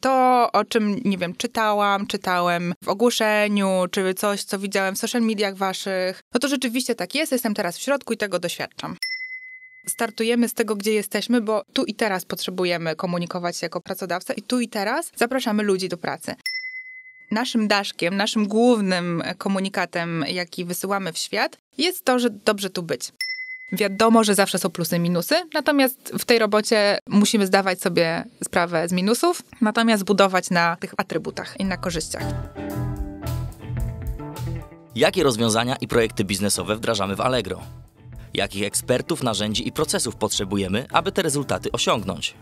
to, o czym, nie wiem, czytałam, czytałem w ogłoszeniu, czy coś, co widziałem w social mediach waszych, no to rzeczywiście tak jest, jestem teraz w środku i tego doświadczam startujemy z tego, gdzie jesteśmy, bo tu i teraz potrzebujemy komunikować się jako pracodawca i tu i teraz zapraszamy ludzi do pracy. Naszym daszkiem, naszym głównym komunikatem, jaki wysyłamy w świat, jest to, że dobrze tu być. Wiadomo, że zawsze są plusy i minusy, natomiast w tej robocie musimy zdawać sobie sprawę z minusów, natomiast budować na tych atrybutach i na korzyściach. Jakie rozwiązania i projekty biznesowe wdrażamy w Allegro? Jakich ekspertów, narzędzi i procesów potrzebujemy, aby te rezultaty osiągnąć?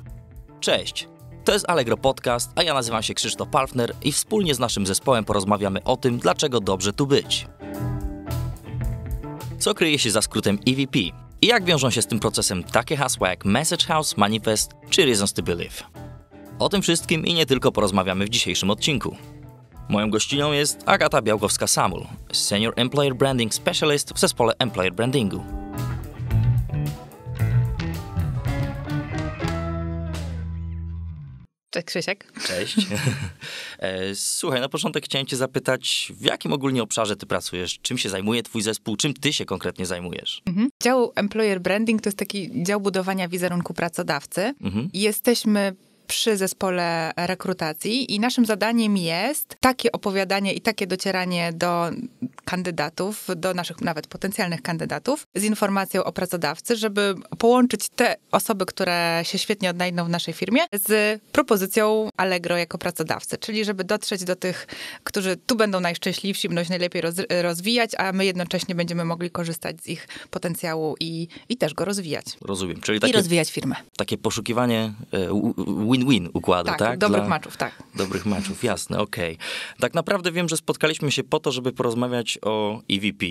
Cześć! To jest Allegro Podcast, a ja nazywam się Krzysztof Palfner i wspólnie z naszym zespołem porozmawiamy o tym, dlaczego dobrze tu być. Co kryje się za skrótem EVP? i jak wiążą się z tym procesem takie hasła jak Message House, Manifest czy Reasons to Believe. O tym wszystkim i nie tylko porozmawiamy w dzisiejszym odcinku. Moją gościnią jest Agata Białkowska-Samul, Senior Employer Branding Specialist w zespole Employer Brandingu. Cześć tak, Krzysiek. Cześć. E, słuchaj, na początek chciałem cię zapytać, w jakim ogólnie obszarze ty pracujesz? Czym się zajmuje twój zespół? Czym ty się konkretnie zajmujesz? Mhm. Dział Employer Branding to jest taki dział budowania wizerunku pracodawcy. Mhm. Jesteśmy przy zespole rekrutacji i naszym zadaniem jest takie opowiadanie i takie docieranie do kandydatów, do naszych nawet potencjalnych kandydatów z informacją o pracodawcy, żeby połączyć te osoby, które się świetnie odnajdą w naszej firmie z propozycją Allegro jako pracodawcy, czyli żeby dotrzeć do tych, którzy tu będą najszczęśliwsi, będą się najlepiej roz, rozwijać, a my jednocześnie będziemy mogli korzystać z ich potencjału i, i też go rozwijać. Rozumiem. Czyli takie, I rozwijać firmę. Takie poszukiwanie e, win-win układu, tak? tak? Dobrych Dla... tak. Dobrych meczów, jasne, okej. Okay. Tak naprawdę wiem, że spotkaliśmy się po to, żeby porozmawiać o EVP.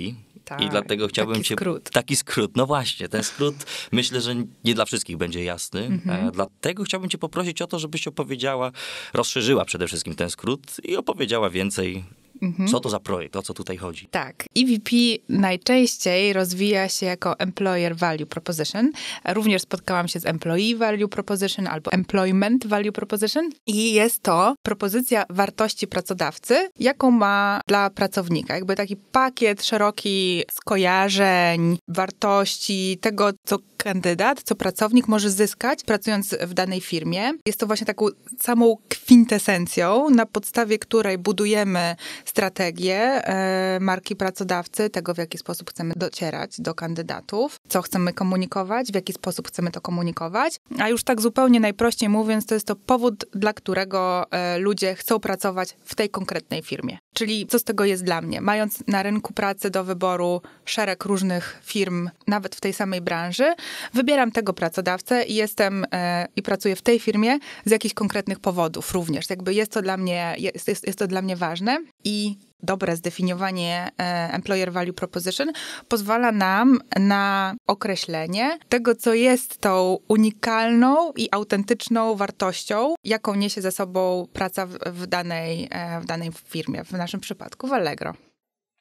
Tak, I dlatego chciałbym taki cię. Skrót. Taki skrót. No właśnie, ten skrót myślę, że nie dla wszystkich będzie jasny. E, mhm. Dlatego chciałbym Cię poprosić o to, żebyś opowiedziała, rozszerzyła przede wszystkim ten skrót i opowiedziała więcej Mhm. Co to za projekt? O co tutaj chodzi? Tak. EVP najczęściej rozwija się jako Employer Value Proposition. Również spotkałam się z Employee Value Proposition albo Employment Value Proposition i jest to propozycja wartości pracodawcy, jaką ma dla pracownika. Jakby taki pakiet szeroki skojarzeń, wartości, tego, co kandydat, co pracownik może zyskać pracując w danej firmie. Jest to właśnie taką samą kwintesencją, na podstawie której budujemy strategię e, marki pracodawcy, tego w jaki sposób chcemy docierać do kandydatów, co chcemy komunikować, w jaki sposób chcemy to komunikować. A już tak zupełnie najprościej mówiąc, to jest to powód, dla którego e, ludzie chcą pracować w tej konkretnej firmie. Czyli co z tego jest dla mnie? Mając na rynku pracy do wyboru szereg różnych firm, nawet w tej samej branży, wybieram tego pracodawcę i jestem e, i pracuję w tej firmie z jakichś konkretnych powodów również. Jakby jest to dla mnie, jest, jest, jest to dla mnie ważne. I i dobre zdefiniowanie e, Employer Value Proposition pozwala nam na określenie tego, co jest tą unikalną i autentyczną wartością, jaką niesie ze sobą praca w, w danej, e, w danej firmie, w naszym przypadku w Allegro.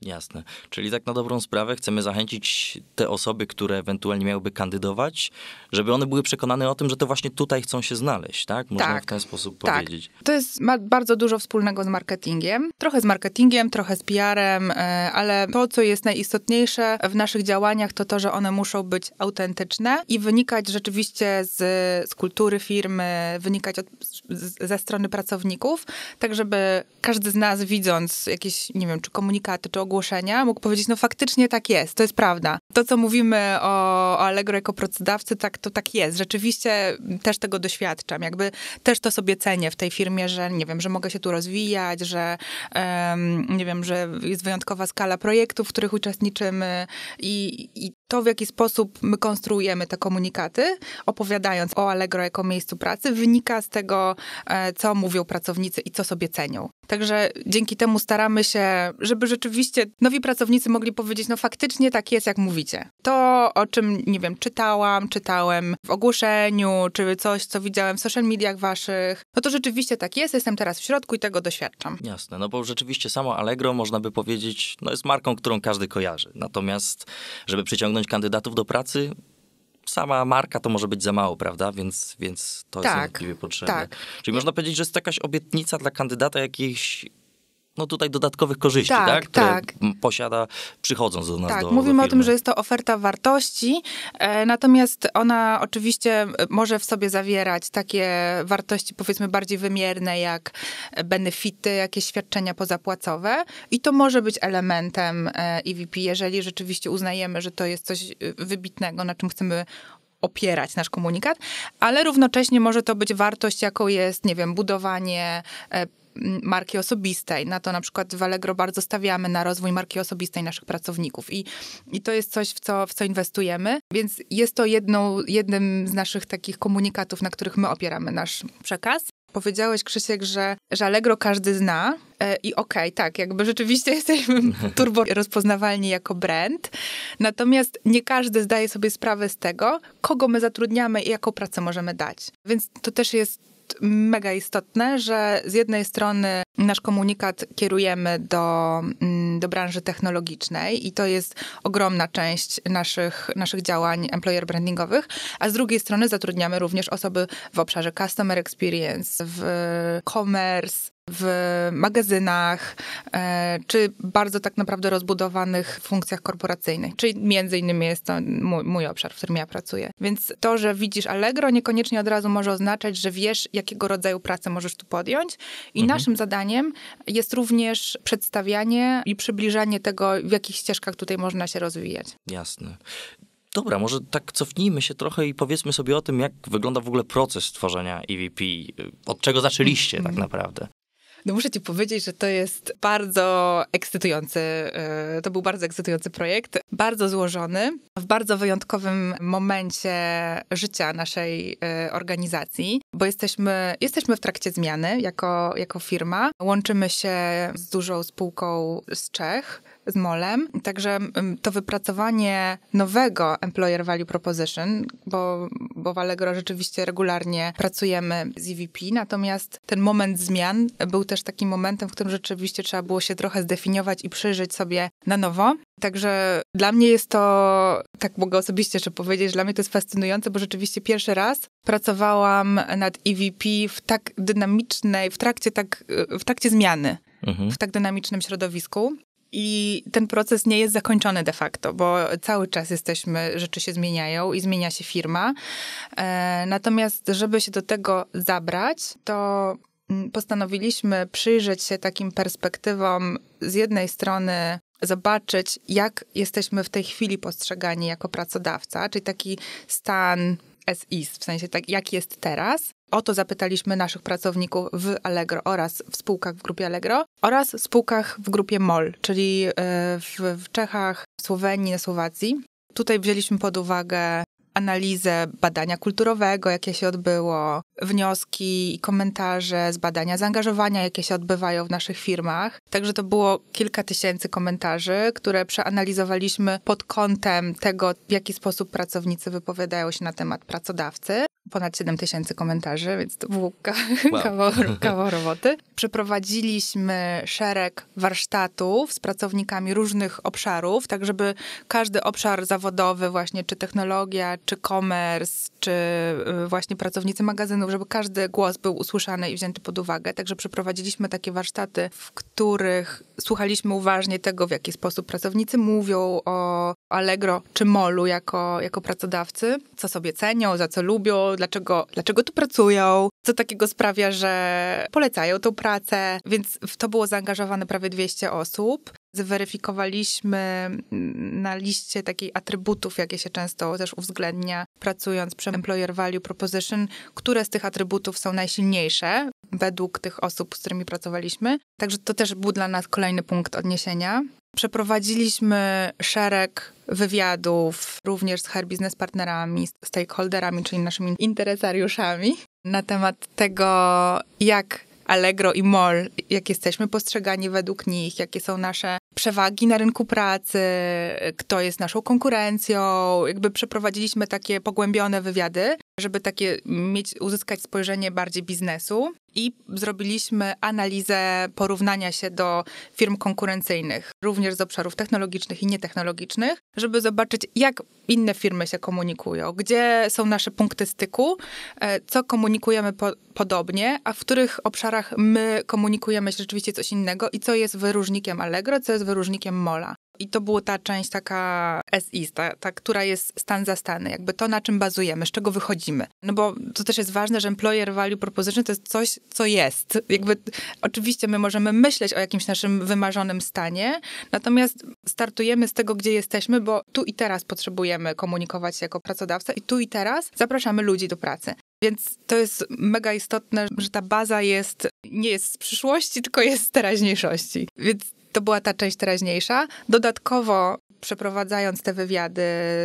Jasne. Czyli tak na dobrą sprawę chcemy zachęcić te osoby, które ewentualnie miałyby kandydować, żeby one były przekonane o tym, że to właśnie tutaj chcą się znaleźć, tak? Można tak, w ten sposób tak. powiedzieć. To jest, ma bardzo dużo wspólnego z marketingiem. Trochę z marketingiem, trochę z PR-em, e, ale to, co jest najistotniejsze w naszych działaniach, to to, że one muszą być autentyczne i wynikać rzeczywiście z, z kultury firmy, wynikać od, z, ze strony pracowników, tak żeby każdy z nas widząc jakieś, nie wiem, czy komunikaty, czy ogólne ogłoszenia, mógł powiedzieć, no faktycznie tak jest, to jest prawda. To, co mówimy o, o Allegro jako pracodawcy, tak, to tak jest. Rzeczywiście też tego doświadczam. Jakby też to sobie cenię w tej firmie, że nie wiem, że mogę się tu rozwijać, że um, nie wiem, że jest wyjątkowa skala projektów, w których uczestniczymy i, i to, w jaki sposób my konstruujemy te komunikaty, opowiadając o Allegro jako miejscu pracy, wynika z tego, e, co mówią pracownicy i co sobie cenią. Także dzięki temu staramy się, żeby rzeczywiście nowi pracownicy mogli powiedzieć, no faktycznie tak jest, jak mówicie. To, o czym, nie wiem, czytałam, czytałem w ogłoszeniu, czy coś, co widziałem w social mediach waszych, no to rzeczywiście tak jest, jestem teraz w środku i tego doświadczam. Jasne, no bo rzeczywiście samo Allegro, można by powiedzieć, no jest marką, którą każdy kojarzy. Natomiast, żeby przyciągnąć kandydatów do pracy, sama marka to może być za mało, prawda? Więc, więc to tak, jest niewątpliwie potrzebne. Tak. Czyli można powiedzieć, że jest to jakaś obietnica dla kandydata jakiejś no tutaj dodatkowych korzyści, tak, tak? które tak. posiada przychodząc do nas. Tak, do, mówimy do o tym, że jest to oferta wartości, e, natomiast ona oczywiście e, może w sobie zawierać takie wartości powiedzmy bardziej wymierne, jak benefity, jakieś świadczenia pozapłacowe i to może być elementem EVP, e jeżeli rzeczywiście uznajemy, że to jest coś e, wybitnego, na czym chcemy opierać nasz komunikat, ale równocześnie może to być wartość, jaką jest, nie wiem, budowanie marki osobistej. Na to na przykład w Allegro bardzo stawiamy na rozwój marki osobistej naszych pracowników i, i to jest coś, w co, w co inwestujemy, więc jest to jedną, jednym z naszych takich komunikatów, na których my opieramy nasz przekaz. Powiedziałeś, Krzysiek, że, że Allegro każdy zna e, i okej, okay, tak, jakby rzeczywiście jesteśmy turbo rozpoznawalni jako brand, natomiast nie każdy zdaje sobie sprawę z tego, kogo my zatrudniamy i jaką pracę możemy dać. Więc to też jest mega istotne, że z jednej strony nasz komunikat kierujemy do, mm, do branży technologicznej i to jest ogromna część naszych, naszych działań employer brandingowych, a z drugiej strony zatrudniamy również osoby w obszarze customer experience, w commerce, w magazynach, e, czy bardzo tak naprawdę rozbudowanych funkcjach korporacyjnych, czyli między innymi jest to mój, mój, obszar, w którym ja pracuję. Więc to, że widzisz Allegro, niekoniecznie od razu może oznaczać, że wiesz, jakiego rodzaju pracę możesz tu podjąć. I mhm. naszym zadaniem jest również przedstawianie i przybliżanie tego, w jakich ścieżkach tutaj można się rozwijać. Jasne. Dobra, może tak cofnijmy się trochę i powiedzmy sobie o tym, jak wygląda w ogóle proces tworzenia EVP. Y, od czego zaczęliście tak mhm. naprawdę? No muszę ci powiedzieć, że to jest bardzo ekscytujący, e, to był bardzo ekscytujący projekt, bardzo złożony, w bardzo wyjątkowym momencie życia naszej e, organizacji, bo jesteśmy, jesteśmy w trakcie zmiany jako, jako firma. Łączymy się z dużą spółką z Czech, z molem. Także to wypracowanie nowego Employer Value Proposition, bo, bo w Allegro rzeczywiście regularnie pracujemy z EVP, natomiast ten moment zmian był też takim momentem, w którym rzeczywiście trzeba było się trochę zdefiniować i przyjrzeć sobie na nowo. Także dla mnie jest to, tak mogę osobiście jeszcze powiedzieć, że dla mnie to jest fascynujące, bo rzeczywiście pierwszy raz pracowałam nad EVP w tak dynamicznej, w trakcie, tak, w trakcie zmiany, mhm. w tak dynamicznym środowisku. I ten proces nie jest zakończony de facto, bo cały czas jesteśmy, rzeczy się zmieniają i zmienia się firma. E, natomiast, żeby się do tego zabrać, to mm, postanowiliśmy przyjrzeć się takim perspektywom z jednej strony zobaczyć, jak jesteśmy w tej chwili postrzegani jako pracodawca, czyli taki stan as is, w sensie tak jak jest teraz. O to zapytaliśmy naszych pracowników w Allegro oraz w spółkach w grupie Allegro oraz spółkach w grupie MOL, czyli e, w, w Czechach, Słowenii, na Słowacji. Tutaj wzięliśmy pod uwagę analizę badania kulturowego, jakie się odbyło, wnioski i komentarze z badania zaangażowania, jakie się odbywają w naszych firmach. Także to było kilka tysięcy komentarzy, które przeanalizowaliśmy pod kątem tego, w jaki sposób pracownicy wypowiadają się na temat pracodawcy ponad 7 tysięcy komentarzy, więc to był wow. kawał, kawał roboty. Przeprowadziliśmy szereg warsztatów z pracownikami różnych obszarów, tak żeby każdy obszar zawodowy, właśnie czy technologia, czy commerce, czy y, właśnie pracownicy magazynów, żeby każdy głos był usłyszany i wzięty pod uwagę. Także przeprowadziliśmy takie warsztaty, w których słuchaliśmy uważnie tego, w jaki sposób pracownicy mówią o Allegro czy Molu jako, jako pracodawcy, co sobie cenią, za co lubią, dlaczego, dlaczego tu pracują, co takiego sprawia, że polecają tą pracę. Więc w to było zaangażowane prawie 200 osób zweryfikowaliśmy mm, na liście takiej atrybutów, jakie się często też uwzględnia, pracując przy Employer Value Proposition, które z tych atrybutów są najsilniejsze według tych osób, z którymi pracowaliśmy. Także to też był dla nas kolejny punkt odniesienia. Przeprowadziliśmy szereg wywiadów również z her biznes partnerami, stakeholderami, czyli naszymi interesariuszami na temat tego, jak Allegro i Mol, jak jesteśmy postrzegani według nich, jakie są nasze przewagi na rynku pracy, kto jest naszą konkurencją. Jakby przeprowadziliśmy takie pogłębione wywiady, żeby takie mieć, uzyskać spojrzenie bardziej biznesu i zrobiliśmy analizę porównania się do firm konkurencyjnych, również z obszarów technologicznych i nietechnologicznych, żeby zobaczyć, jak inne firmy się komunikują, gdzie są nasze punkty styku, e, co komunikujemy po podobnie, a w których obszarach my komunikujemy rzeczywiście coś innego i co jest wyróżnikiem Allegro, co jest wyróżnikiem Mola. I to była ta część taka SI, ta, ta, która jest stan za stany, jakby to, na czym bazujemy, z czego wychodzimy. No bo to też jest ważne, że employer value proposition to jest coś, co jest. Jakby oczywiście my możemy myśleć o jakimś naszym wymarzonym stanie, natomiast startujemy z tego, gdzie jesteśmy, bo tu i teraz potrzebujemy komunikować się jako pracodawca i tu i teraz zapraszamy ludzi do pracy. Więc to jest mega istotne, że ta baza jest, nie jest z przyszłości, tylko jest z teraźniejszości. Więc to była ta część teraźniejsza. Dodatkowo przeprowadzając te wywiady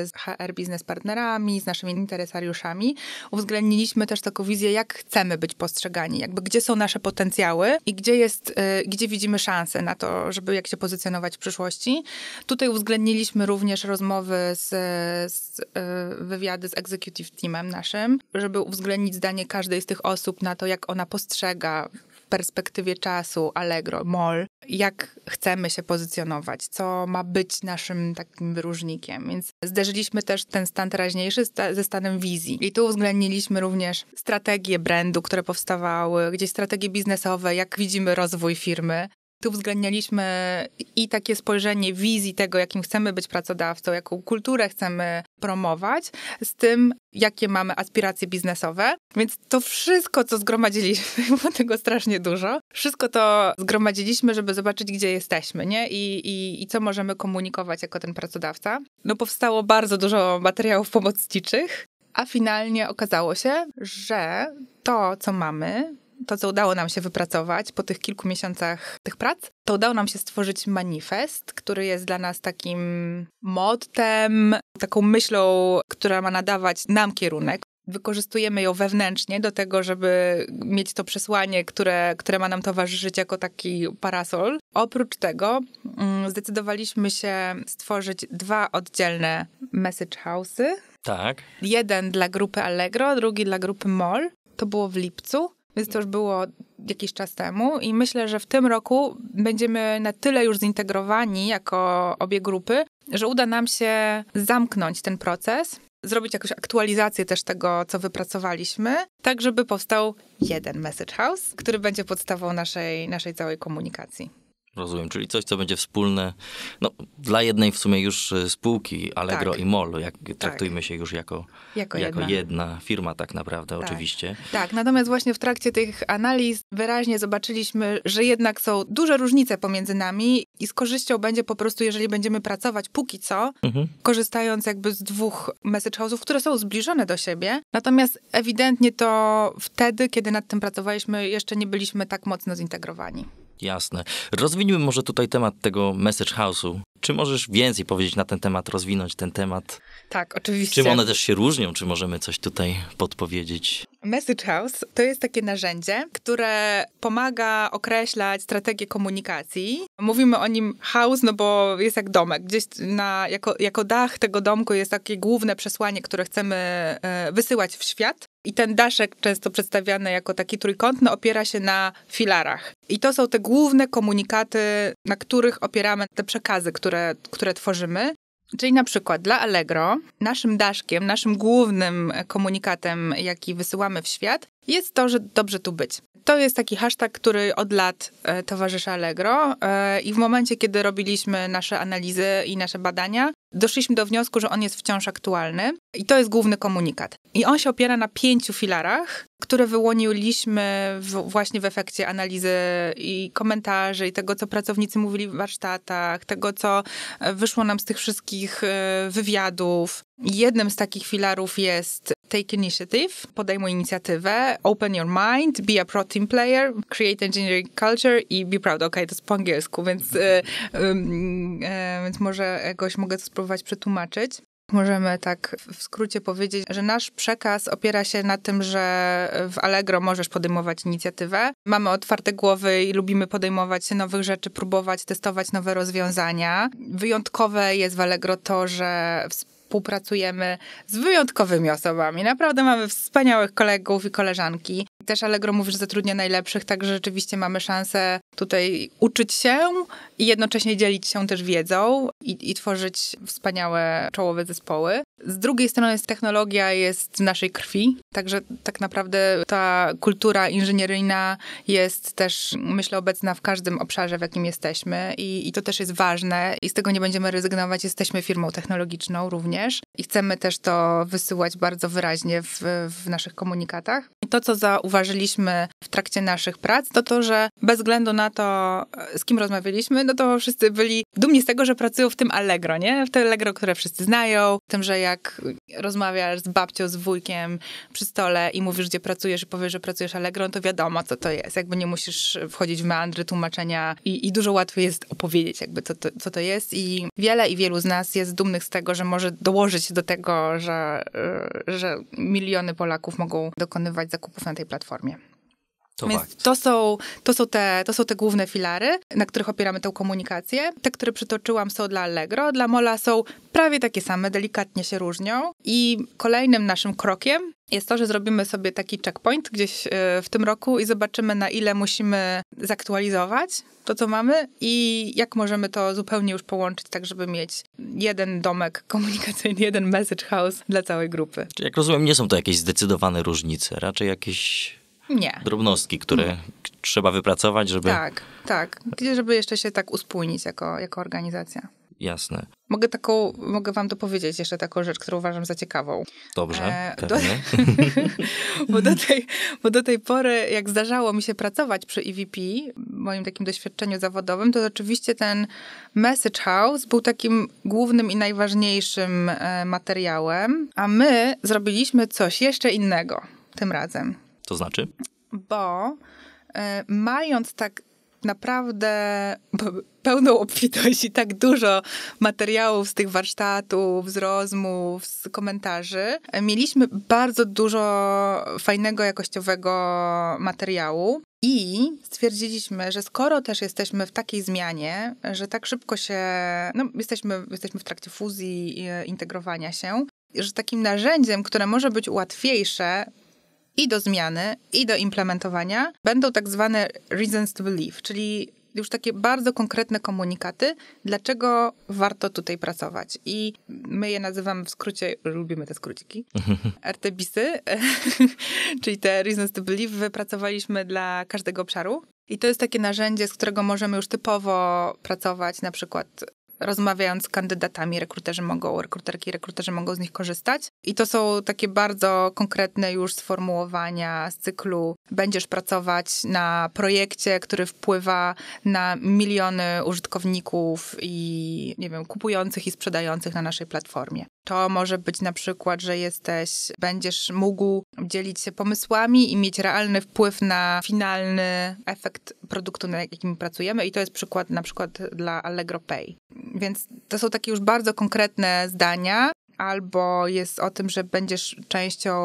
z HR biznes partnerami, z naszymi interesariuszami, uwzględniliśmy też taką wizję, jak chcemy być postrzegani, jakby gdzie są nasze potencjały i gdzie, jest, y, gdzie widzimy szanse na to, żeby jak się pozycjonować w przyszłości. Tutaj uwzględniliśmy również rozmowy z, z y, wywiady z executive teamem naszym, żeby uwzględnić zdanie każdej z tych osób na to, jak ona postrzega perspektywie czasu Allegro, MOL, jak chcemy się pozycjonować, co ma być naszym takim wyróżnikiem. Więc zderzyliśmy też ten stan teraźniejszy ze stanem wizji. I tu uwzględniliśmy również strategie brandu, które powstawały, gdzieś strategie biznesowe, jak widzimy rozwój firmy, tu uwzględnialiśmy i takie spojrzenie wizji tego, jakim chcemy być pracodawcą, jaką kulturę chcemy promować, z tym, jakie mamy aspiracje biznesowe. Więc to wszystko, co zgromadziliśmy, było tego strasznie dużo, wszystko to zgromadziliśmy, żeby zobaczyć, gdzie jesteśmy, nie? I, i, i co możemy komunikować jako ten pracodawca. No powstało bardzo dużo materiałów pomocniczych, a finalnie okazało się, że to, co mamy, to, co udało nam się wypracować po tych kilku miesiącach tych prac, to udało nam się stworzyć manifest, który jest dla nas takim mottem, taką myślą, która ma nadawać nam kierunek. Wykorzystujemy ją wewnętrznie do tego, żeby mieć to przesłanie, które, które ma nam towarzyszyć jako taki parasol. Oprócz tego mm, zdecydowaliśmy się stworzyć dwa oddzielne message house'y. Tak. Jeden dla grupy Allegro, drugi dla grupy Mol. To było w lipcu. Więc to już było jakiś czas temu i myślę, że w tym roku będziemy na tyle już zintegrowani jako obie grupy, że uda nam się zamknąć ten proces, zrobić jakąś aktualizację też tego, co wypracowaliśmy, tak żeby powstał jeden Message House, który będzie podstawą naszej, naszej całej komunikacji. Rozumiem, czyli coś, co będzie wspólne no, dla jednej w sumie już e, spółki Allegro tak. i MOL. Jak, tak. traktujmy tak. się już jako, jako, jako jedna. jedna. firma tak naprawdę, tak. oczywiście. Tak, natomiast właśnie w trakcie tych analiz wyraźnie zobaczyliśmy, że jednak są duże różnice pomiędzy nami i z korzyścią będzie po prostu, jeżeli będziemy pracować póki co, mhm. korzystając jakby z dwóch message house'ów, które są zbliżone do siebie. Natomiast ewidentnie to wtedy, kiedy nad tym pracowaliśmy, jeszcze nie byliśmy tak mocno zintegrowani. Jasne. Rozwiniemy może tutaj temat tego message house'u. Czy możesz więcej powiedzieć na ten temat, rozwinąć ten temat? Tak, oczywiście. Czy one też się różnią? Czy możemy coś tutaj podpowiedzieć? Message House to jest takie narzędzie, które pomaga określać strategię komunikacji. Mówimy o nim house, no bo jest jak domek. Gdzieś na, jako, jako dach tego domku jest takie główne przesłanie, które chcemy e, wysyłać w świat. I ten daszek, często przedstawiany jako taki trójkątny, opiera się na filarach. I to są te główne komunikaty, na których opieramy te przekazy, które, które tworzymy. Czyli na przykład dla Allegro naszym daszkiem, naszym głównym komunikatem, jaki wysyłamy w świat, jest to, że dobrze tu być. To jest taki hashtag, który od lat e, towarzyszy Allegro e, i w momencie, kiedy robiliśmy nasze analizy i nasze badania, doszliśmy do wniosku, że on jest wciąż aktualny i to jest główny komunikat. I on się opiera na pięciu filarach, które wyłoniliśmy w, właśnie w efekcie analizy i komentarzy, i tego, co pracownicy mówili w warsztatach, tego, co e, wyszło nam z tych wszystkich e, wywiadów. Jednym z takich filarów jest Take Initiative, podejmuj inicjatywę, Open Your Mind, Be a Pro Team Player, Create Engineering Culture i Be Proud. Okej, okay, to jest po angielsku, więc, y, y, y, więc może jakoś mogę to spróbować przetłumaczyć. Możemy tak w skrócie powiedzieć, że nasz przekaz opiera się na tym, że w Allegro możesz podejmować inicjatywę. Mamy otwarte głowy i lubimy podejmować nowych rzeczy, próbować testować nowe rozwiązania. Wyjątkowe jest w Allegro to, że współpracujemy z wyjątkowymi osobami. Naprawdę mamy wspaniałych kolegów i koleżanki. Też Allegro mówi, że zatrudnia najlepszych, także rzeczywiście mamy szansę tutaj uczyć się i jednocześnie dzielić się też wiedzą i, i, tworzyć wspaniałe czołowe zespoły. Z drugiej strony jest technologia jest w naszej krwi, także tak naprawdę ta kultura inżynieryjna jest też, myślę, obecna w każdym obszarze, w jakim jesteśmy i, i to też jest ważne i z tego nie będziemy rezygnować. Jesteśmy firmą technologiczną również i chcemy też to wysyłać bardzo wyraźnie w, w naszych komunikatach. I to, co zauważyliśmy w trakcie naszych prac, to to, że bez względu na to, e, z kim rozmawialiśmy, no to wszyscy byli dumni z tego, że pracują w tym Allegro, nie? W tym Allegro, które wszyscy znają, tym, że jak rozmawiasz z babcią, z wujkiem przy stole i mówisz, gdzie pracujesz i powiesz, że pracujesz Allegro, no to wiadomo, co to jest. Jakby nie musisz wchodzić w meandry tłumaczenia i, i dużo łatwiej jest opowiedzieć jakby, co to, co to jest i wiele i wielu z nas jest dumnych z tego, że może dołożyć się do tego, że, e, że miliony Polaków mogą dokonywać zakupów na tej platformie. To Więc to są, to, są te, to są te główne filary, na których opieramy tę komunikację. Te, które przytoczyłam, są dla Allegro, dla Mola są prawie takie same, delikatnie się różnią. I kolejnym naszym krokiem jest to, że zrobimy sobie taki checkpoint gdzieś e, w tym roku i zobaczymy, na ile musimy zaktualizować to, co mamy i jak możemy to zupełnie już połączyć, tak żeby mieć jeden domek komunikacyjny, jeden message house dla całej grupy. Czyli jak rozumiem, nie są to jakieś zdecydowane różnice, raczej jakieś nie. drobnostki, które nie. Mm. trzeba wypracować, żeby... Tak, tak. Żeby jeszcze się tak uspójnić jako, jako organizacja. Jasne. Mogę taką, mogę wam dopowiedzieć jeszcze taką rzecz, którą uważam za ciekawą. Dobrze, e, do, bo, do tej, bo do tej pory, jak zdarzało mi się pracować przy EVP, moim takim doświadczeniu zawodowym, to oczywiście ten Message House był takim głównym i najważniejszym e, materiałem, a my zrobiliśmy coś jeszcze innego tym razem. To znaczy? Bo y, mając tak naprawdę pełną obfitość i tak dużo materiałów z tych warsztatów, z rozmów, z komentarzy. Mieliśmy bardzo dużo fajnego, jakościowego materiału. I stwierdziliśmy, że skoro też jesteśmy w takiej zmianie, że tak szybko się, no jesteśmy, jesteśmy w trakcie fuzji i e, integrowania się, że takim narzędziem, które może być łatwiejsze i do zmiany, i do implementowania będą tak zwane reasons to believe, czyli już takie bardzo konkretne komunikaty, dlaczego warto tutaj pracować. I my je nazywamy w skrócie, lubimy te skróciki, artebisy, czyli te reasons to believe wypracowaliśmy dla każdego obszaru. I to jest takie narzędzie, z którego możemy już typowo pracować, na przykład rozmawiając z kandydatami, rekruterzy mogą, rekruterki, rekruterzy mogą z nich korzystać. I to są takie bardzo konkretne już sformułowania z cyklu będziesz pracować na projekcie, który wpływa na miliony użytkowników i nie wiem, kupujących i sprzedających na naszej platformie. To może być na przykład, że jesteś, będziesz mógł dzielić się pomysłami i mieć realny wpływ na finalny efekt produktu, na jakim pracujemy. I to jest przykład na przykład dla Allegro Pay. Więc to są takie już bardzo konkretne zdania, albo jest o tym, że będziesz częścią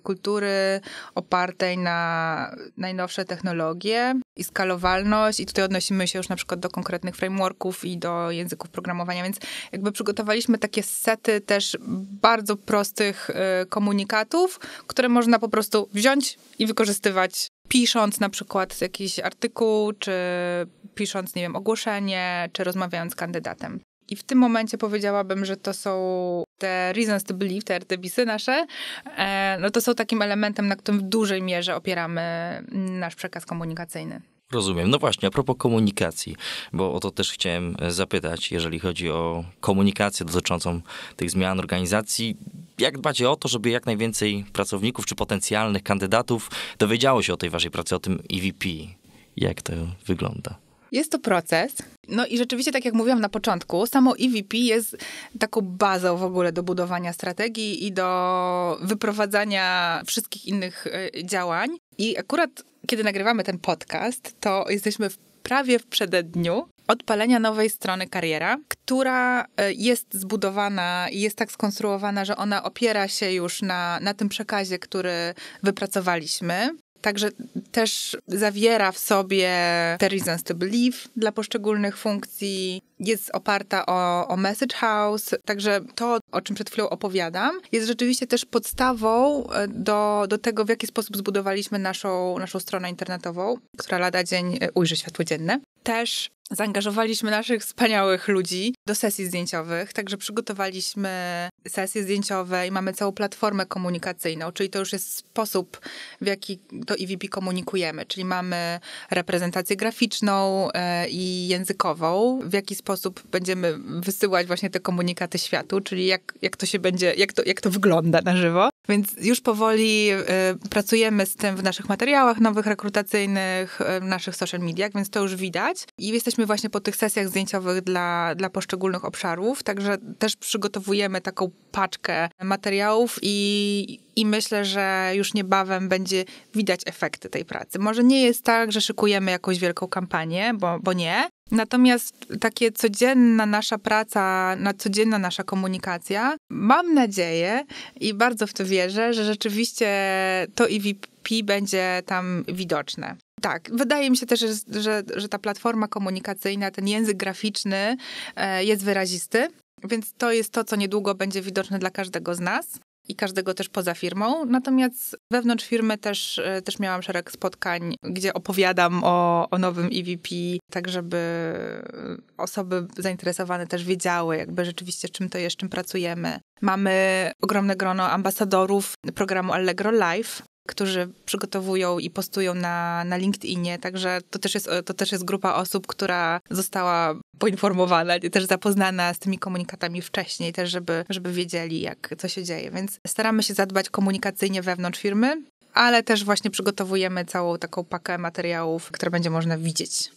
kultury opartej na najnowsze technologie i skalowalność. I tutaj odnosimy się już na przykład do konkretnych frameworków i do języków programowania, więc jakby przygotowaliśmy takie sety też bardzo prostych y, komunikatów, które można po prostu wziąć i wykorzystywać pisząc na przykład jakiś artykuł, czy pisząc, nie wiem, ogłoszenie, czy rozmawiając z kandydatem. I w tym momencie powiedziałabym, że to są te reasons to believe, te RTBisy nasze, e, no to są takim elementem, na którym w dużej mierze opieramy nasz przekaz komunikacyjny. Rozumiem. No właśnie, a propos komunikacji, bo o to też chciałem e, zapytać, jeżeli chodzi o komunikację dotyczącą tych zmian organizacji. Jak dbacie o to, żeby jak najwięcej pracowników czy potencjalnych kandydatów dowiedziało się o tej waszej pracy, o tym EVP? Jak to wygląda? Jest to proces. No i rzeczywiście, tak jak mówiłam na początku, samo EVP jest taką bazą w ogóle do budowania strategii i do wyprowadzania wszystkich innych e, działań. I akurat kiedy nagrywamy ten podcast, to jesteśmy w prawie w przededniu odpalenia nowej strony kariera, która e, jest zbudowana i jest tak skonstruowana, że ona opiera się już na, na tym przekazie, który wypracowaliśmy. Także też zawiera w sobie The Reasons to Believe dla poszczególnych funkcji. Jest oparta o, o Message House, także to, o czym przed chwilą opowiadam, jest rzeczywiście też podstawą e, do, do tego, w jaki sposób zbudowaliśmy naszą, naszą stronę internetową, która lada dzień e, ujrzy światło dzienne. Też zaangażowaliśmy naszych wspaniałych ludzi do sesji zdjęciowych, także przygotowaliśmy sesje zdjęciowe i mamy całą platformę komunikacyjną, czyli to już jest sposób, w jaki to EVP komunikujemy, czyli mamy reprezentację graficzną e, i językową, w jaki sposób będziemy wysyłać właśnie te komunikaty światu, czyli jak, jak to się będzie, jak to, jak to wygląda na żywo. Więc już powoli y, pracujemy z tym w naszych materiałach nowych, rekrutacyjnych, y, w naszych social mediach, więc to już widać. I jesteśmy właśnie po tych sesjach zdjęciowych dla, dla poszczególnych obszarów, także też przygotowujemy taką paczkę materiałów i, i myślę, że już niebawem będzie widać efekty tej pracy. Może nie jest tak, że szykujemy jakąś wielką kampanię, bo, bo nie, Natomiast takie codzienna nasza praca, na codzienna nasza komunikacja, mam nadzieję i bardzo w to wierzę, że rzeczywiście to EVP będzie tam widoczne. Tak, wydaje mi się też, że, że ta platforma komunikacyjna, ten język graficzny e, jest wyrazisty. Więc to jest to, co niedługo będzie widoczne dla każdego z nas i każdego też poza firmą. Natomiast wewnątrz firmy też, e, też miałam szereg spotkań, gdzie opowiadam o, o nowym EVP, tak żeby e, osoby zainteresowane też wiedziały jakby rzeczywiście czym to jest, czym pracujemy. Mamy ogromne grono ambasadorów programu Allegro Live, którzy przygotowują i postują na, na LinkedInie, także to też, jest, to też jest grupa osób, która została poinformowana, też zapoznana z tymi komunikatami wcześniej, też żeby, żeby wiedzieli, jak co się dzieje. Więc staramy się zadbać komunikacyjnie wewnątrz firmy, ale też właśnie przygotowujemy całą taką pakę materiałów, które będzie można widzieć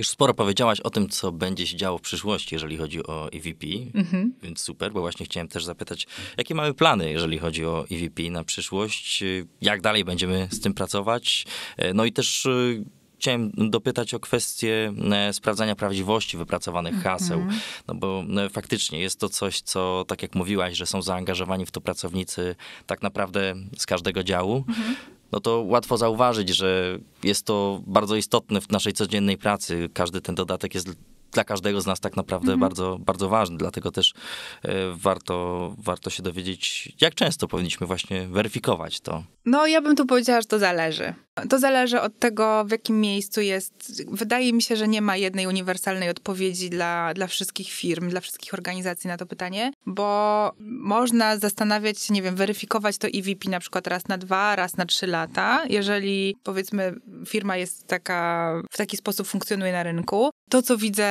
już sporo powiedziałaś o tym, co będzie się działo w przyszłości, jeżeli chodzi o EVP, mhm. więc super, bo właśnie chciałem też zapytać, jakie mamy plany, jeżeli chodzi o EVP na przyszłość, jak dalej będziemy z tym pracować, no i też y, chciałem dopytać o kwestię e, sprawdzania prawdziwości wypracowanych mhm. haseł, no bo e, faktycznie jest to coś, co tak jak mówiłaś, że są zaangażowani w to pracownicy tak naprawdę z każdego działu. Mhm no to łatwo zauważyć, że jest to bardzo istotne w naszej codziennej pracy. Każdy ten dodatek jest dla każdego z nas tak naprawdę mhm. bardzo, bardzo ważny, dlatego też e, warto, warto się dowiedzieć, jak często powinniśmy właśnie weryfikować to. No, ja bym tu powiedziała, że to zależy. To zależy od tego, w jakim miejscu jest. Wydaje mi się, że nie ma jednej uniwersalnej odpowiedzi dla, dla wszystkich firm, dla wszystkich organizacji na to pytanie, bo można zastanawiać się, nie wiem, weryfikować to EVP na przykład raz na dwa, raz na trzy lata, jeżeli powiedzmy firma jest taka, w taki sposób funkcjonuje na rynku, to, co widzę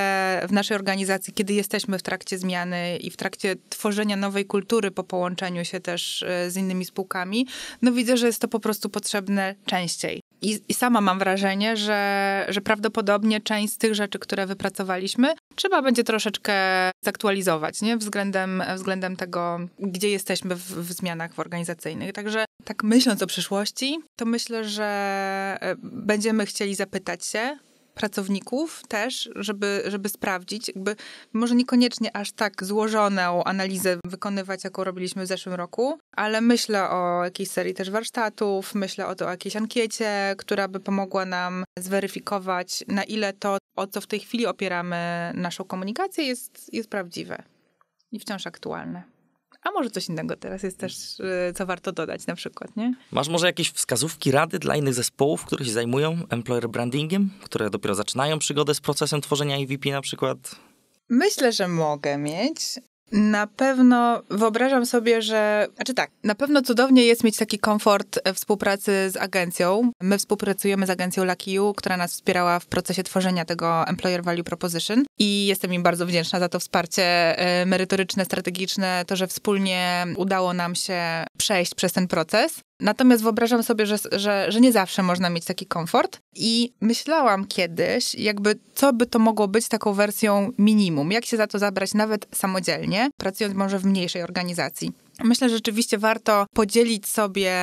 w naszej organizacji, kiedy jesteśmy w trakcie zmiany i w trakcie tworzenia nowej kultury po połączeniu się też e, z innymi spółkami, no widzę, że jest to po prostu potrzebne częściej. I, I, sama mam wrażenie, że, że prawdopodobnie część z tych rzeczy, które wypracowaliśmy, trzeba będzie troszeczkę zaktualizować nie? Względem, względem tego, gdzie jesteśmy w, w zmianach organizacyjnych. Także tak myśląc o przyszłości, to myślę, że e, będziemy chcieli zapytać się, pracowników też, żeby, żeby sprawdzić, jakby może niekoniecznie aż tak złożoną analizę wykonywać, jaką robiliśmy w zeszłym roku, ale myślę o jakiejś serii też warsztatów, myślę o, to, o jakiejś ankiecie, która by pomogła nam zweryfikować, na ile to, o co w tej chwili opieramy naszą komunikację, jest, jest prawdziwe i wciąż aktualne a może coś innego teraz jest też, e, co warto dodać na przykład, nie? Masz może jakieś wskazówki, rady dla innych zespołów, które się zajmują employer brandingiem, które dopiero zaczynają przygodę z procesem tworzenia EVP na przykład? Myślę, że mogę mieć. Na pewno wyobrażam sobie, że. Znaczy tak, na pewno cudownie jest mieć taki komfort e, współpracy z agencją. My współpracujemy z agencją Lucky U, która nas wspierała w procesie tworzenia tego Employer Value Proposition i jestem im bardzo wdzięczna za to wsparcie e, merytoryczne, strategiczne, to, że wspólnie udało nam się przejść przez ten proces. Natomiast wyobrażam sobie, że, że, że nie zawsze można mieć taki komfort. I myślałam kiedyś, jakby co by to mogło być taką wersją minimum, jak się za to zabrać nawet samodzielnie, pracując może w mniejszej organizacji. Myślę, że rzeczywiście warto podzielić sobie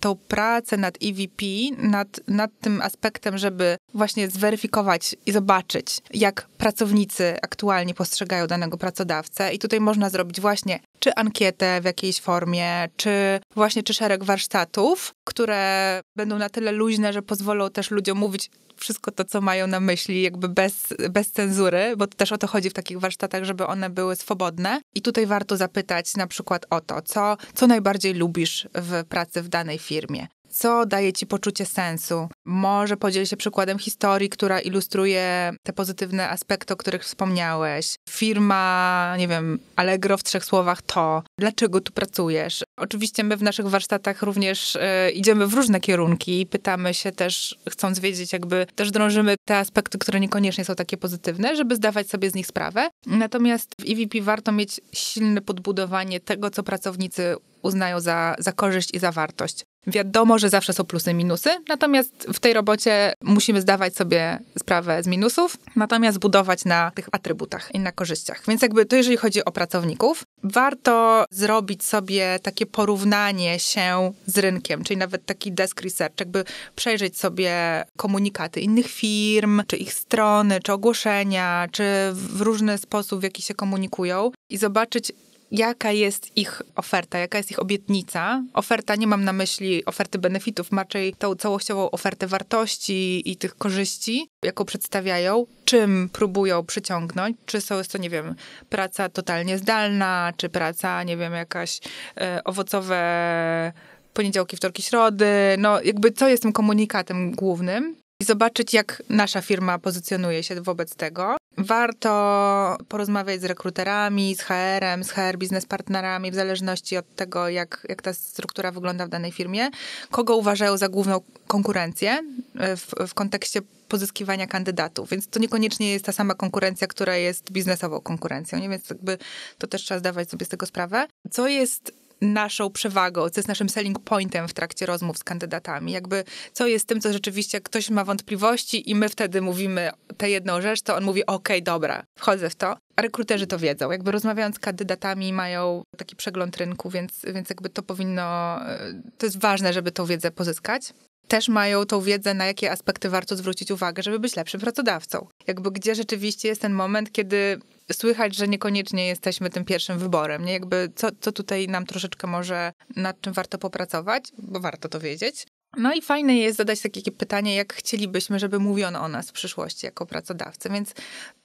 tą pracę nad EVP, nad, nad tym aspektem, żeby właśnie zweryfikować i zobaczyć, jak pracownicy aktualnie postrzegają danego pracodawcę. I tutaj można zrobić właśnie czy ankietę w jakiejś formie, czy właśnie czy szereg warsztatów, które będą na tyle luźne, że pozwolą też ludziom mówić wszystko to, co mają na myśli, jakby bez, bez cenzury, bo też o to chodzi w takich warsztatach, żeby one były swobodne. I tutaj warto zapytać na przykład o to, co, co najbardziej lubisz w pracy w danej firmie, co daje ci poczucie sensu? Może podziel się przykładem historii, która ilustruje te pozytywne aspekty, o których wspomniałeś. Firma, nie wiem, Allegro w trzech słowach to. Dlaczego tu pracujesz? Oczywiście my w naszych warsztatach również y, idziemy w różne kierunki i pytamy się też, chcąc wiedzieć, jakby też drążymy te aspekty, które niekoniecznie są takie pozytywne, żeby zdawać sobie z nich sprawę. Natomiast w EVP warto mieć silne podbudowanie tego, co pracownicy uznają za, za korzyść i za wartość. Wiadomo, że zawsze są plusy i minusy, natomiast w tej robocie musimy zdawać sobie sprawę z minusów, natomiast budować na tych atrybutach i na korzyściach. Więc jakby to jeżeli chodzi o pracowników, warto zrobić sobie takie porównanie się z rynkiem, czyli nawet taki desk research, jakby przejrzeć sobie komunikaty innych firm, czy ich strony, czy ogłoszenia, czy w różny sposób, w jaki się komunikują i zobaczyć, jaka jest ich oferta, jaka jest ich obietnica. Oferta, nie mam na myśli oferty benefitów, raczej tą całościową ofertę wartości i tych korzyści, jaką przedstawiają, czym próbują przyciągnąć, czy są, jest to, nie wiem, praca totalnie zdalna, czy praca, nie wiem, jakaś e, owocowe poniedziałki, wtorki, środy, no jakby co jest tym komunikatem głównym i zobaczyć, jak nasza firma pozycjonuje się wobec tego. Warto porozmawiać z rekruterami, z HR-em, z HR biznes partnerami, w zależności od tego, jak, jak ta struktura wygląda w danej firmie, kogo uważają za główną konkurencję e, w, w kontekście pozyskiwania kandydatów. Więc to niekoniecznie jest ta sama konkurencja, która jest biznesową konkurencją, nie? więc jakby to też trzeba zdawać sobie z tego sprawę. Co jest naszą przewagą, co jest naszym selling pointem w trakcie rozmów z kandydatami. Jakby co jest tym, co rzeczywiście ktoś ma wątpliwości i my wtedy mówimy tę jedną rzecz, to on mówi okej, okay, dobra, wchodzę w to. A rekruterzy to wiedzą. Jakby rozmawiając z kandydatami mają taki przegląd rynku, więc, więc jakby to powinno, e, to jest ważne, żeby tą wiedzę pozyskać też mają tą wiedzę, na jakie aspekty warto zwrócić uwagę, żeby być lepszym pracodawcą. Jakby gdzie rzeczywiście jest ten moment, kiedy słychać, że niekoniecznie jesteśmy tym pierwszym wyborem, nie? Jakby co, co tutaj nam troszeczkę może, nad czym warto popracować, bo warto to wiedzieć. No i fajne jest zadać takie pytanie, jak chcielibyśmy, żeby mówiono o nas w przyszłości jako pracodawcy. Więc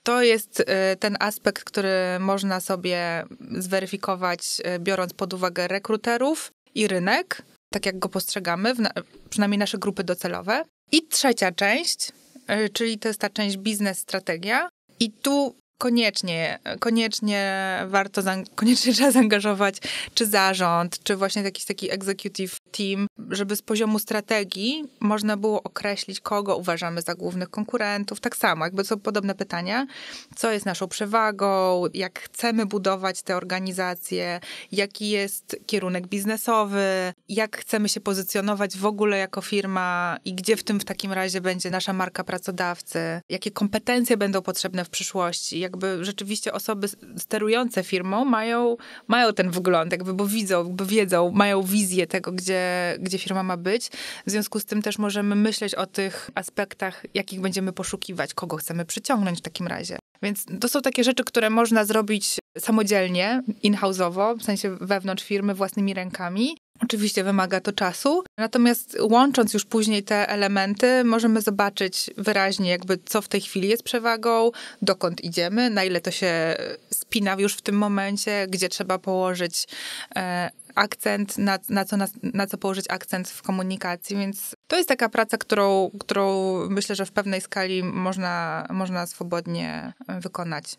to jest y, ten aspekt, który można sobie zweryfikować, y, biorąc pod uwagę rekruterów i rynek tak jak go postrzegamy, na, przynajmniej nasze grupy docelowe. I trzecia część, e, czyli to jest ta część biznes, strategia. I tu koniecznie, koniecznie warto, koniecznie trzeba zaangażować czy zarząd, czy właśnie jakiś taki executive team, żeby z poziomu strategii można było określić, kogo uważamy za głównych konkurentów. Tak samo, jakby są podobne pytania, co jest naszą przewagą, jak chcemy budować te organizacje, jaki jest kierunek biznesowy, jak chcemy się pozycjonować w ogóle jako firma i gdzie w tym w takim razie będzie nasza marka pracodawcy, jakie kompetencje będą potrzebne w przyszłości, jak jakby rzeczywiście osoby sterujące firmą mają, mają ten wgląd, jakby, bo widzą, jakby wiedzą, mają wizję tego, gdzie, gdzie firma ma być. W związku z tym też możemy myśleć o tych aspektach, jakich będziemy poszukiwać, kogo chcemy przyciągnąć w takim razie. Więc to są takie rzeczy, które można zrobić samodzielnie, in-house'owo, w sensie wewnątrz firmy, własnymi rękami, Oczywiście wymaga to czasu, natomiast łącząc już później te elementy, możemy zobaczyć wyraźnie, jakby co w tej chwili jest przewagą, dokąd idziemy, na ile to się spina już w tym momencie, gdzie trzeba położyć e, akcent, na, na, co, na, na, co położyć akcent w komunikacji, więc to jest taka praca, którą, którą myślę, że w pewnej skali można, można swobodnie wykonać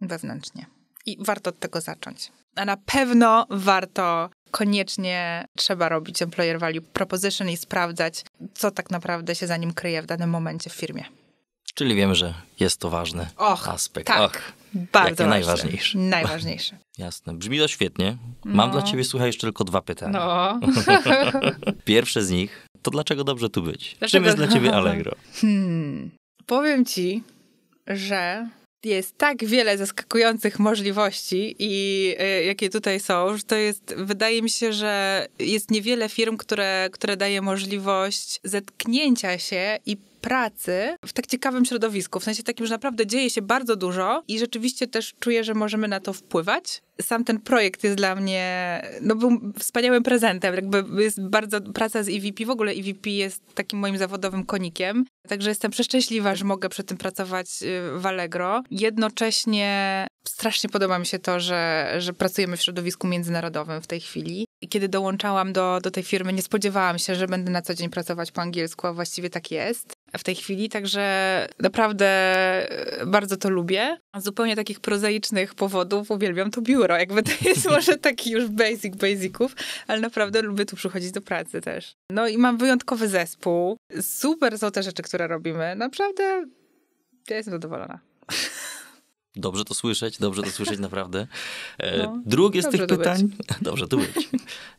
wewnętrznie. I warto od tego zacząć. A na pewno warto koniecznie trzeba robić employer value proposition i sprawdzać, co tak naprawdę się za nim kryje w danym momencie w firmie. Czyli wiem, że jest to ważny Och, aspekt. Tak, Och, bardzo najważniejszy. Najważniejszy. Jasne. Brzmi to świetnie. No. Mam no. dla ciebie, słuchaj, jeszcze tylko dwa pytania. No. Pierwsze z nich, to dlaczego dobrze tu być? Dlaczego? Czym jest dla ciebie Allegro? Hmm. Powiem ci, że jest tak wiele zaskakujących możliwości i y, jakie tutaj są, że to jest, wydaje mi się, że jest niewiele firm, które, które daje możliwość zetknięcia się i pracy w tak ciekawym środowisku, w sensie takim, że naprawdę dzieje się bardzo dużo i rzeczywiście też czuję, że możemy na to wpływać. Sam ten projekt jest dla mnie, no był wspaniałym prezentem, jakby jest bardzo, praca z EVP, w ogóle EVP jest takim moim zawodowym konikiem, także jestem przeszczęśliwa, że mogę przy tym pracować y, w Allegro. Jednocześnie strasznie podoba mi się to, że, że pracujemy w środowisku międzynarodowym w tej chwili i kiedy dołączałam do, do tej firmy, nie spodziewałam się, że będę na co dzień pracować po angielsku, a właściwie tak jest w tej chwili, także naprawdę e, bardzo to lubię. Z zupełnie takich prozaicznych powodów uwielbiam to biuro. Jakby to jest może taki już basic basiców, ale naprawdę lubię tu przychodzić do pracy też. No i mam wyjątkowy zespół. Super są te rzeczy, które robimy. Naprawdę ja jestem zadowolona. Dobrze to słyszeć, dobrze to słyszeć naprawdę. E, no, Drugie z tych pytań. Dobrze tu być.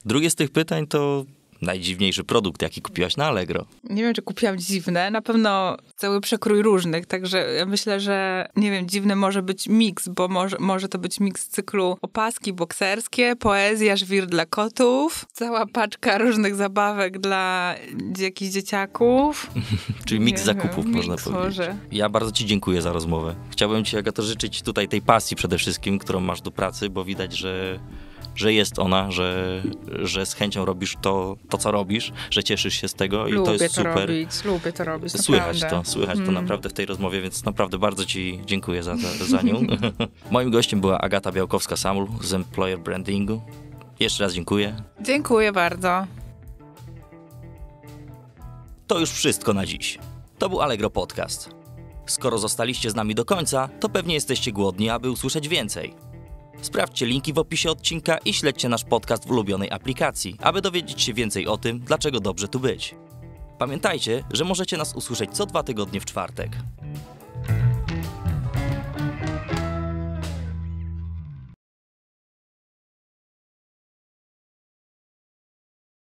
Drugie z tych pytań to najdziwniejszy produkt, jaki kupiłaś na Allegro? Nie wiem, czy kupiłam dziwne. Na pewno cały przekrój różnych, także ja myślę, że nie wiem, dziwny może być miks, bo może, może to być miks cyklu opaski bokserskie, poezja, żwir dla kotów, cała paczka różnych zabawek dla jakichś dzieciaków. Czyli miks zakupów, można powiedzieć. Może. Ja bardzo ci dziękuję za rozmowę. Chciałbym ci, Agato, życzyć tutaj tej pasji przede wszystkim, którą masz do pracy, bo widać, że że jest ona, że, że z chęcią robisz to, to, co robisz, że cieszysz się z tego i to jest to super. Robić, lubię to robić, Słychać to, słychać mm. to naprawdę w tej rozmowie, więc naprawdę bardzo ci dziękuję za, za, za nią. Moim gościem była Agata Białkowska-Samul z Employer Brandingu. Jeszcze raz dziękuję. Dziękuję bardzo. To już wszystko na dziś. To był Allegro Podcast. Skoro zostaliście z nami do końca, to pewnie jesteście głodni, aby usłyszeć więcej. Sprawdźcie linki w opisie odcinka i śledźcie nasz podcast w ulubionej aplikacji, aby dowiedzieć się więcej o tym, dlaczego dobrze tu być. Pamiętajcie, że możecie nas usłyszeć co dwa tygodnie w czwartek.